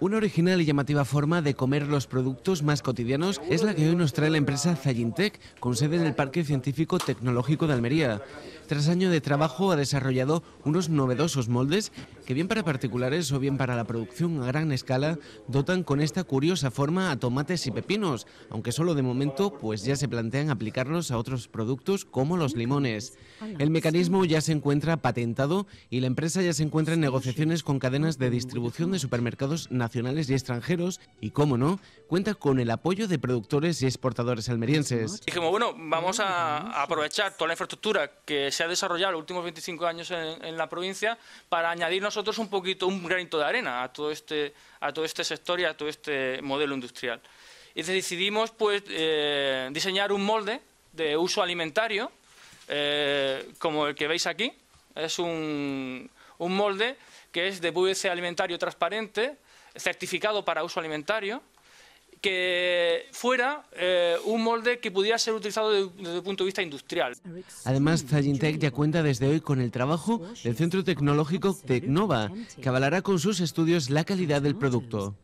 Una original y llamativa forma de comer los productos más cotidianos es la que hoy nos trae la empresa Zayintec, con sede en el Parque Científico Tecnológico de Almería. Tras año de trabajo ha desarrollado unos novedosos moldes que bien para particulares o bien para la producción a gran escala dotan con esta curiosa forma a tomates y pepinos, aunque solo de momento pues ya se plantean aplicarlos a otros productos como los limones. El mecanismo ya se encuentra patentado y la empresa ya se encuentra en negociaciones con cadenas de distribución de supermercados nacionales nacionales y extranjeros y, cómo no, cuenta con el apoyo de productores y exportadores almerienses. Dijimos, bueno, vamos a aprovechar toda la infraestructura que se ha desarrollado los últimos 25 años en, la provincia para añadir nosotros un poquito, un granito de arena a todo este, a todo este sector y a todo este modelo industrial. Y decidimos pues, eh, diseñar un molde de uso alimentario, eh, como el que veis aquí. Es un, un molde que es de PVC alimentario transparente certificado para uso alimentario, que fuera eh, un molde que pudiera ser utilizado desde, el punto de vista industrial. Además, Zagintech ya cuenta desde hoy con el trabajo del Centro Tecnológico Tecnova, que avalará con sus estudios la calidad del producto.